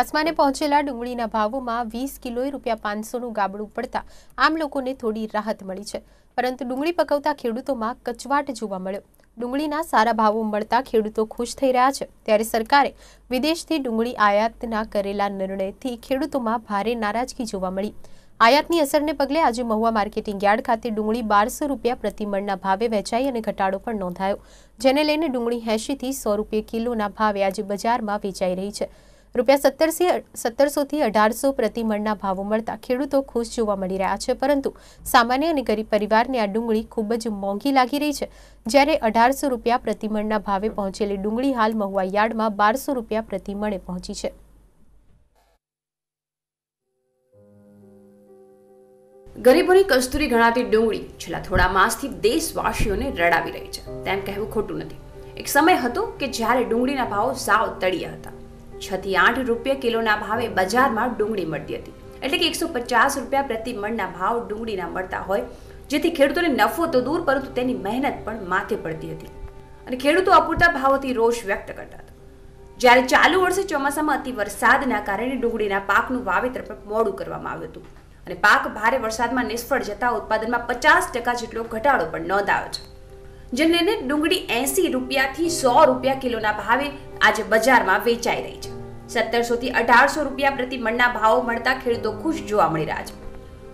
આસમાને પહોંચેલા ડુંગળીના ભાવોમાં વીસ કિલોએ રૂપિયા પાંચસોનું ગાબડું પડતા આમ લોકોને થોડી રાહત મળી છે પરંતુ ડુંગળી પકવતા ખેડૂતોમાં કચવાટ જોવા મળ્યો ડુંગળીના સારા ભાવો મળતા ખેડૂતો ખુશ થઈ રહ્યા છે ત્યારે સરકારે વિદેશથી ડુંગળી આયાતના કરેલા નિર્ણયથી ખેડૂતોમાં ભારે નારાજગી જોવા મળી આયાતની અસરને પગલે આજે મહુવા માર્કેટિંગ યાર્ડ ખાતે ડુંગળી બારસો રૂપિયા પ્રતિમણના ભાવે વેચાઈ અને ઘટાડો પણ નોંધાયો જેને લઈને ડુંગળી એંશીથી સો રૂપિયા કિલોના ભાવે આજે બજારમાં વેચાઈ રહી છે રૂપિયા સત્તરથી સત્તરસોથી અઢારસો પ્રતિ મણના ભાવો મળતા ખેડૂતો ખુશ જોવા મળી રહ્યા છે પરંતુ સામાન્ય અને ગરીબ પરિવારને આ ડુંગળી ખૂબ જ મોંઘી લાગી રહી છે જ્યારે અઢારસો રૂપિયા પ્રતિ મણના ભાવે પહોંચેલી ડુંગળી હાલ મહુવા યાર્ડમાં બારસો રૂપિયા પ્રતિ મણે પહોંચી છે ગરીબોની કસ્તુરી ગણાતી ડુંગળી છેલ્લા થોડા માસથી દેશવાસીઓને રડાવી રહી છે તેમ કહેવું ખોટું નથી એક સમય હતો કે જ્યારે ડુંગળીના ભાવ સાવ તળિયા હતા છ થી આઠ રૂપિયા કિલોના ભાવે બજારમાં ડુંગળી મળતી હતી એટલે કે એકસો પચાસ રૂપિયા પ્રતિ મણના ભાવ ડુંગળીના મળતા હોય જેથી ખેડૂતોને નફો તો દૂર પરંતુ તેની મહેનત પણ માથે પડતી હતી અને ખેડૂતો અપૂરતા ભાવોથી રોષ વ્યક્ત કરતા હતા જ્યારે ચાલુ વર્ષે ચોમાસામાં અતિ વરસાદના કારણે ડુંગળીના પાકનું વાવેતર પણ મોડું કરવામાં આવ્યું હતું અને પાક ભારે વરસાદમાં નિષ્ફળ જતા ઉત્પાદનમાં પચાસ ટકા જેટલો ઘટાડો પણ નોંધાયો છે જેને ડુંગળી એસી રૂપિયાથી સો રૂપિયા કિલોના ભાવે આજે બજારમાં વેચાઈ રહી છે સત્તરસો થી અઢારસો રૂપિયા પ્રતિ મણના ભાવો મળતા ખેડૂતો ખુશ જોવા મળી રહ્યા છે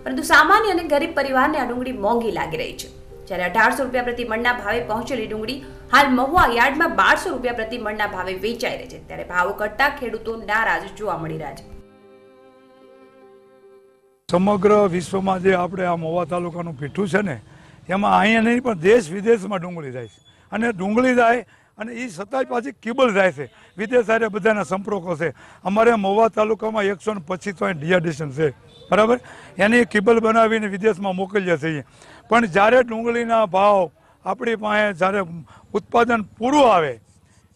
પરંતુ સામાન્ય અને ગરીબ પરિવારને આ ડુંગળી મોંઘી લાગી રહી છે જ્યારે અઢારસો રૂપિયા પ્રતિ મણના ભાવે પહોંચેલી ડુંગળી હાલ મહુવા યાર્ડમાં બારસો રૂપિયા પ્રતિ મણના ભાવે વેચાઈ રહી છે ત્યારે ભાવો ઘટતા ખેડૂતો નારાજ જોવા મળી રહ્યા છે સમગ્ર વિશ્વમાં જે આપણે આ મહુવા તાલુકાનું પીઠું છે ને એમાં અહીંયા નહીં પણ દેશ વિદેશમાં ડુંગળી જાય છે અને ડુંગળી જાય અને એ છતાંય પાછી કિબલ જાય છે વિદેશ સાથે બધાના સંપર્કો છે અમારે મહુવા તાલુકામાં એકસો ને પચીસ ડિયાડિશન છે બરાબર એની કિબલ બનાવીને વિદેશમાં મોકલી જશે પણ જ્યારે ડુંગળીના ભાવ આપણી પાસે જ્યારે ઉત્પાદન પૂરું આવે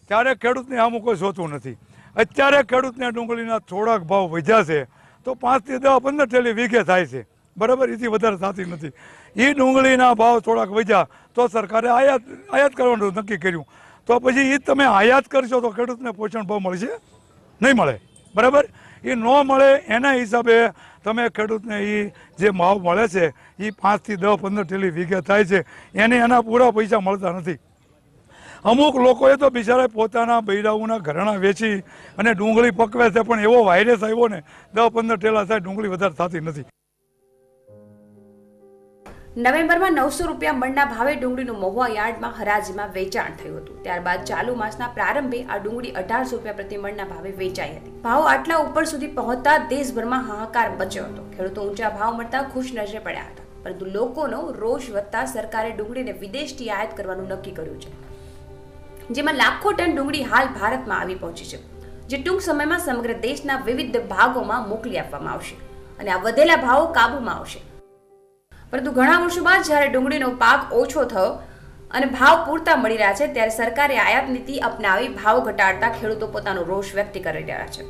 ત્યારે ખેડૂતને આમ કોઈ જોતું નથી અત્યારે ખેડૂતને ડુંગળીના થોડાક ભાવ વધ્યા છે તો પાંચથી દવા પંદર ઠેલી વીઘે થાય છે બરાબર એથી વધારે થતી નથી એ ડુંગળીના ભાવ થોડાક વધ્યા તો સરકારે આયાત આયાત કરવાનું નક્કી કર્યું તો પછી એ તમે આયાત કરશો તો ખેડૂતને પોષણ ભાવ મળશે નહીં મળે બરાબર એ ન મળે એના હિસાબે તમે ખેડૂતને એ જે ભાવ મળે છે એ પાંચથી દસ પંદર ટેલી વીઘે થાય છે એને એના પૂરા પૈસા મળતા નથી અમુક લોકોએ તો બિચારા પોતાના બૈરાઓના ઘરણા વેચી અને ડુંગળી પકવે છે પણ એવો વાયરસ આવ્યો ને દસ પંદર ટેલા થાય ડુંગળી વધારે થતી નથી નવેમ્બરમાં નવસો રૂપિયા મણના ભાવે ડુંગળીનું મહુવા યાર્ડમાં હરાજીમાં વેચાણ થયું હતું ત્યારબાદ ચાલુ માસના પ્રારંભે આ ડુંગળી અઢારસો રૂપિયા પ્રતિ મણના ભાવે વેચાઈ હતી ભાવ આટલા ઉપર સુધી પહોંચતા દેશભરમાં હાહાકાર મચ્યો હતો ખેડૂતો ઊંચા ભાવ મળતા ખુશ નજરે પડ્યા હતા પરંતુ લોકોનો રોષ વધતા સરકારે ડુંગળીને વિદેશથી આયાત કરવાનું નક્કી કર્યું છે જેમાં લાખો ટન ડુંગળી હાલ ભારતમાં આવી પહોંચી છે જે ટૂંક સમયમાં સમગ્ર દેશના વિવિધ ભાગોમાં મોકલી આપવામાં આવશે અને આ વધેલા ભાવો કાબૂમાં આવશે પરંતુ ઘણા વર્ષો બાદ જ્યારે ડુંગળીનો પાક ઓછો થયો અને ભાવ પૂરતા મળી રહ્યા છે ત્યારે સરકારે આયાત નીતિ અપનાવી ભાવ ઘટાડતા ખેડૂતો પોતાનો રોષ વ્યક્ત કરી રહ્યા છે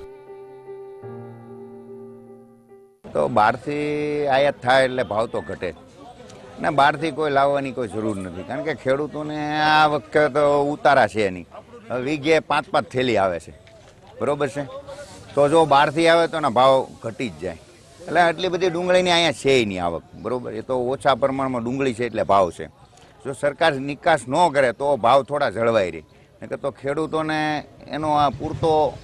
તો બહારથી આયાત થાય એટલે ભાવ તો ઘટે ને બહારથી કોઈ લાવવાની કોઈ જરૂર નથી કારણ કે ખેડૂતોને આ વખતે તો ઉતારા છે એની વીઘે પાંચ પાંચ થેલી આવે છે બરોબર છે તો જો બહારથી આવે તો એના ભાવ ઘટી જ જાય એટલે આટલી બધી ડુંગળીની અહીંયા છે નહીં આવક બરાબર એ તો ઓછા પ્રમાણમાં ડુંગળી છે એટલે ભાવ છે જો સરકાર નિકાસ ન કરે તો ભાવ થોડા જળવાઈ રહે નકર તો ખેડૂતોને એનો આ પૂરતો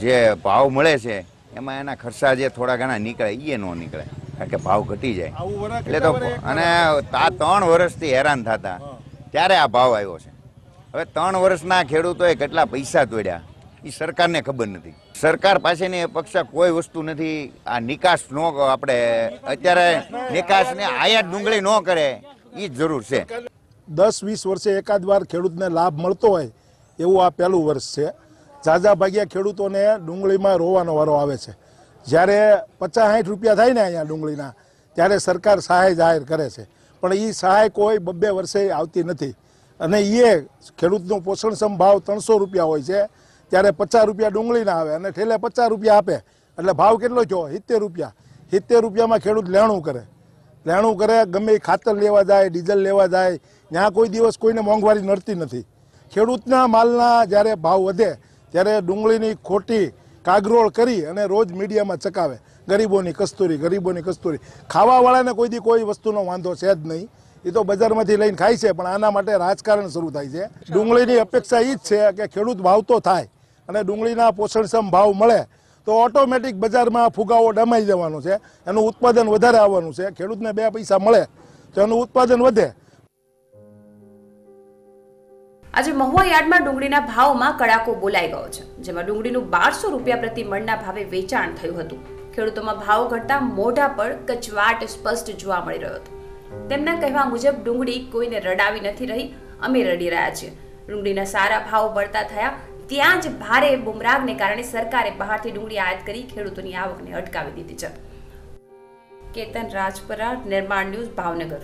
જે ભાવ મળે છે એમાં એના ખર્ચા જે થોડા ઘણા નીકળે એ ન નીકળે કારણ કે ભાવ ઘટી જાય એટલે તો અને આ ત્રણ વર્ષથી હેરાન થતા ત્યારે આ ભાવ આવ્યો છે હવે ત્રણ વર્ષના ખેડૂતોએ કેટલા પૈસા તોડ્યા એ સરકારને ખબર નથી સરકાર પાસેની અપેક્ષા કોઈ વસ્તુ નથી આ નિકાસ ન આપણે અત્યારે નિકાસને આયાત ડુંગળી ન કરે એ જરૂર છે દસ વીસ વર્ષે એકાદ વાર ખેડૂતને લાભ મળતો હોય એવું આ પહેલું વર્ષ છે ઝાઝા ભાગ્યા ખેડૂતોને ડુંગળીમાં રોવાનો વારો આવે છે જ્યારે પચાસ સાઠ રૂપિયા થાય ને અહીંયા ડુંગળીના ત્યારે સરકાર સહાય જાહેર કરે છે પણ એ સહાય કોઈ બબ્બે વર્ષે આવતી નથી અને એ ખેડૂતનો પોષણક્ષમ ભાવ ત્રણસો રૂપિયા હોય છે ત્યારે પચાસ રૂપિયા ડુંગળીના આવે અને ઠેલે પચાસ રૂપિયા આપે એટલે ભાવ કેટલો જો સિત્તેર રૂપિયા સિત્તેર રૂપિયામાં ખેડૂત લેણું કરે લેણું કરે ગમે ખાતર લેવા જાય ડીઝલ લેવા જાય ત્યાં કોઈ દિવસ કોઈને મોંઘવારી નડતી નથી ખેડૂતના માલના જ્યારે ભાવ વધે ત્યારે ડુંગળીની ખોટી કાગરોળ કરી અને રોજ મીડિયામાં ચકાવે ગરીબોની કસ્તુરી ગરીબોની કસ્તુરી ખાવાવાળાને કોઈ દી કોઈ વસ્તુનો વાંધો છે જ નહીં એ તો બજારમાંથી લઈને ખાય છે પણ આના માટે રાજકારણ શરૂ થાય છે ડુંગળીની અપેક્ષા એ જ છે કે ખેડૂત વાવતો થાય અને ડુંગળીના પોષણક્ષમ ભાવ મળે તો ઓટોમેટિક બજારમાં ફુગાવો ડમાઈ જવાનો છે એનું ઉત્પાદન વધારે આવવાનું છે ખેડૂતને બે પૈસા મળે તો એનું ઉત્પાદન વધે આજે મહુવા યાર્ડમાં ડુંગળીના ભાવમાં કડાકો બોલાઈ ગયો છે જેમાં ડુંગળીનું બારસો રૂપિયા પ્રતિ મણના ભાવે વેચાણ થયું હતું ખેડૂતોમાં ભાવ ઘટતા મોઢા પર કચવાટ સ્પષ્ટ જોવા મળી રહ્યો હતો તેમના કહેવા મુજબ ડુંગળી કોઈને રડાવી નથી રહી અમે રડી રહ્યા છીએ ડુંગળીના સારા ભાવ મળતા થયા ત્યાં જ ભારે બુમરાગને કારણે સરકારે બહારથી ડુંગળી આયાત કરી ખેડૂતોની આવકને અટકાવી દીધી છે કેતન રાજપરા નિર્માણ ન્યૂઝ ભાવનગર